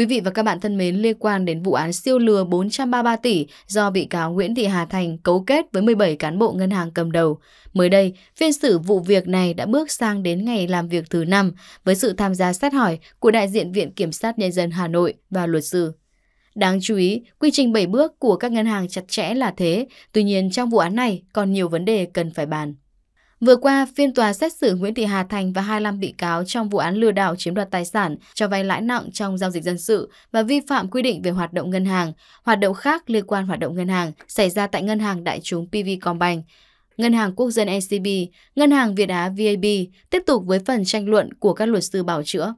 Quý vị và các bạn thân mến, liên quan đến vụ án siêu lừa 433 tỷ do bị cáo Nguyễn Thị Hà Thành cấu kết với 17 cán bộ ngân hàng cầm đầu. Mới đây, phiên xử vụ việc này đã bước sang đến ngày làm việc thứ năm với sự tham gia xét hỏi của đại diện Viện Kiểm sát Nhân dân Hà Nội và luật sư. Đáng chú ý, quy trình 7 bước của các ngân hàng chặt chẽ là thế, tuy nhiên trong vụ án này còn nhiều vấn đề cần phải bàn. Vừa qua, phiên tòa xét xử Nguyễn Thị Hà Thành và 25 bị cáo trong vụ án lừa đảo chiếm đoạt tài sản cho vay lãi nặng trong giao dịch dân sự và vi phạm quy định về hoạt động ngân hàng, hoạt động khác liên quan hoạt động ngân hàng xảy ra tại Ngân hàng Đại chúng PV Combank, Ngân hàng Quốc dân ECB, Ngân hàng Việt Á VAB tiếp tục với phần tranh luận của các luật sư bảo chữa.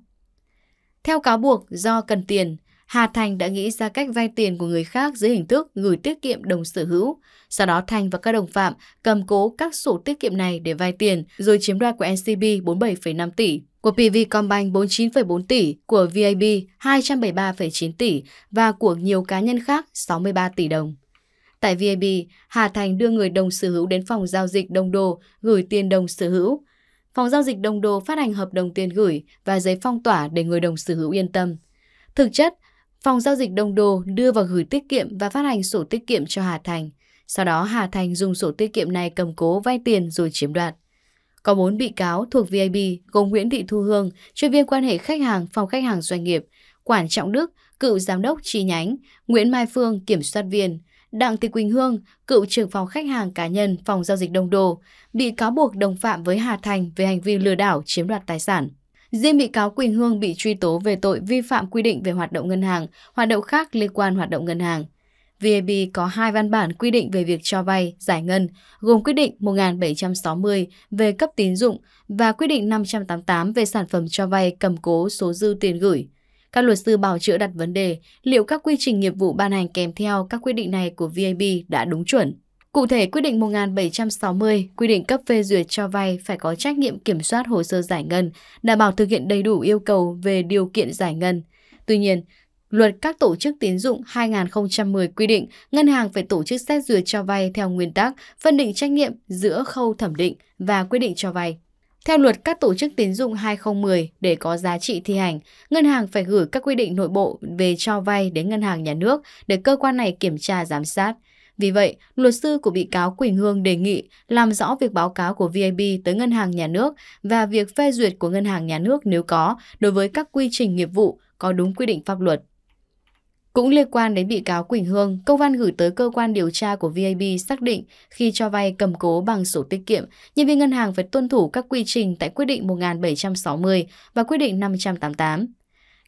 Theo cáo buộc, do cần tiền, Hà Thành đã nghĩ ra cách vay tiền của người khác dưới hình thức gửi tiết kiệm đồng sở hữu. Sau đó Thành và các đồng phạm cầm cố các sổ tiết kiệm này để vay tiền, rồi chiếm đoạt của NCB 47,5 tỷ, của PV Combine 49,4 tỷ, của VIB 273,9 tỷ và của nhiều cá nhân khác 63 tỷ đồng. Tại VIB, Hà Thành đưa người đồng sở hữu đến phòng giao dịch đồng đồ gửi tiền đồng sở hữu. Phòng giao dịch đồng đồ phát hành hợp đồng tiền gửi và giấy phong tỏa để người đồng sở hữu yên tâm. Thực chất, Phòng giao dịch Đông Đô đưa vào gửi tiết kiệm và phát hành sổ tiết kiệm cho Hà Thành. Sau đó Hà Thành dùng sổ tiết kiệm này cầm cố vay tiền rồi chiếm đoạt. Có bốn bị cáo thuộc VIB gồm Nguyễn Thị Thu Hương, chuyên viên quan hệ khách hàng phòng khách hàng doanh nghiệp, Quản Trọng Đức, cựu giám đốc chi nhánh, Nguyễn Mai Phương, kiểm soát viên, Đặng Thị Quỳnh Hương, cựu trưởng phòng khách hàng cá nhân phòng giao dịch Đông Đô, bị cáo buộc đồng phạm với Hà Thành về hành vi lừa đảo chiếm đoạt tài sản. Riêng bị cáo Quỳnh Hương bị truy tố về tội vi phạm quy định về hoạt động ngân hàng, hoạt động khác liên quan hoạt động ngân hàng. VAB có hai văn bản quy định về việc cho vay, giải ngân, gồm quyết định 1760 về cấp tín dụng và quyết định 588 về sản phẩm cho vay cầm cố số dư tiền gửi. Các luật sư bảo chữa đặt vấn đề liệu các quy trình nghiệp vụ ban hành kèm theo các quyết định này của VAB đã đúng chuẩn. Cụ thể, quyết định 1760 quy định cấp phê duyệt cho vay phải có trách nhiệm kiểm soát hồ sơ giải ngân, đảm bảo thực hiện đầy đủ yêu cầu về điều kiện giải ngân. Tuy nhiên, Luật các tổ chức tín dụng 2010 quy định ngân hàng phải tổ chức xét duyệt cho vay theo nguyên tắc phân định trách nhiệm giữa khâu thẩm định và quyết định cho vay. Theo luật các tổ chức tín dụng 2010 để có giá trị thi hành, ngân hàng phải gửi các quy định nội bộ về cho vay đến ngân hàng nhà nước để cơ quan này kiểm tra giám sát. Vì vậy, luật sư của bị cáo Quỳnh Hương đề nghị làm rõ việc báo cáo của VIB tới Ngân hàng Nhà nước và việc phê duyệt của Ngân hàng Nhà nước nếu có đối với các quy trình nghiệp vụ có đúng quy định pháp luật. Cũng liên quan đến bị cáo Quỳnh Hương, công văn gửi tới cơ quan điều tra của VIB xác định khi cho vay cầm cố bằng sổ tiết kiệm, nhân viên ngân hàng phải tuân thủ các quy trình tại quyết định 1760 và quyết định 588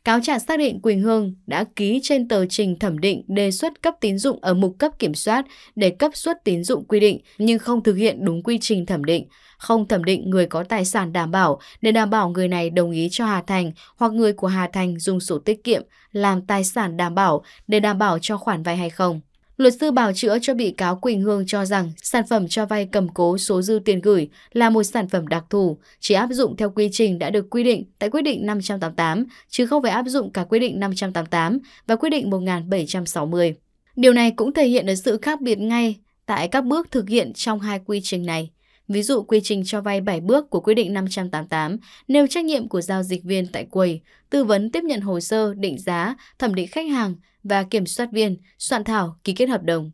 cáo trạng xác định Quỳnh Hương đã ký trên tờ trình thẩm định đề xuất cấp tín dụng ở mục cấp kiểm soát để cấp suất tín dụng quy định nhưng không thực hiện đúng quy trình thẩm định, không thẩm định người có tài sản đảm bảo để đảm bảo người này đồng ý cho Hà Thành hoặc người của Hà Thành dùng sổ tiết kiệm làm tài sản đảm bảo để đảm bảo cho khoản vay hay không. Luật sư bảo chữa cho bị cáo Quỳnh Hương cho rằng sản phẩm cho vay cầm cố số dư tiền gửi là một sản phẩm đặc thù, chỉ áp dụng theo quy trình đã được quy định tại quyết định 588, chứ không phải áp dụng cả quyết định 588 và quyết định 1760. Điều này cũng thể hiện được sự khác biệt ngay tại các bước thực hiện trong hai quy trình này. Ví dụ quy trình cho vay 7 bước của quyết định 588 nêu trách nhiệm của giao dịch viên tại quầy, tư vấn tiếp nhận hồ sơ, định giá, thẩm định khách hàng, và kiểm soát viên soạn thảo ký kết hợp đồng.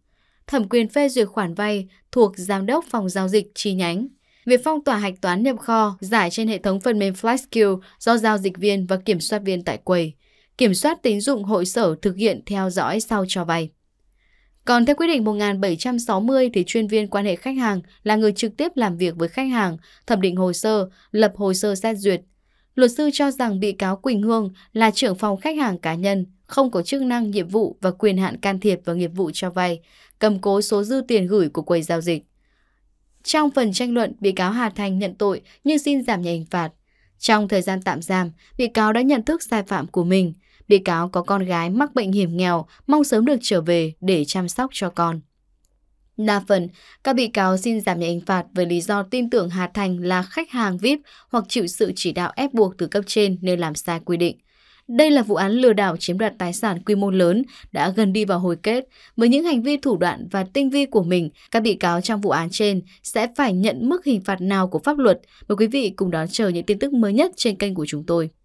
Thẩm quyền phê duyệt khoản vay thuộc giám đốc phòng giao dịch chi nhánh. Việc phong tỏa hạch toán nhập kho giải trên hệ thống phần mềm FlashQ do giao dịch viên và kiểm soát viên tại quầy. Kiểm soát tín dụng hội sở thực hiện theo dõi sau cho vay. Còn theo quyết định 1760 thì chuyên viên quan hệ khách hàng là người trực tiếp làm việc với khách hàng, thẩm định hồ sơ, lập hồ sơ xét duyệt. Luật sư cho rằng bị cáo Quỳnh Hương là trưởng phòng khách hàng cá nhân, không có chức năng, nhiệm vụ và quyền hạn can thiệp vào nghiệp vụ cho vay, cầm cố số dư tiền gửi của quầy giao dịch. Trong phần tranh luận, bị cáo Hà Thành nhận tội nhưng xin giảm nhẹ hình phạt. Trong thời gian tạm giam, bị cáo đã nhận thức sai phạm của mình. Bị cáo có con gái mắc bệnh hiểm nghèo, mong sớm được trở về để chăm sóc cho con. Đa phần, các bị cáo xin giảm nhẹ hình phạt với lý do tin tưởng Hà Thành là khách hàng VIP hoặc chịu sự chỉ đạo ép buộc từ cấp trên nên làm sai quy định. Đây là vụ án lừa đảo chiếm đoạt tài sản quy mô lớn đã gần đi vào hồi kết. Với những hành vi thủ đoạn và tinh vi của mình, các bị cáo trong vụ án trên sẽ phải nhận mức hình phạt nào của pháp luật. Mời quý vị cùng đón chờ những tin tức mới nhất trên kênh của chúng tôi.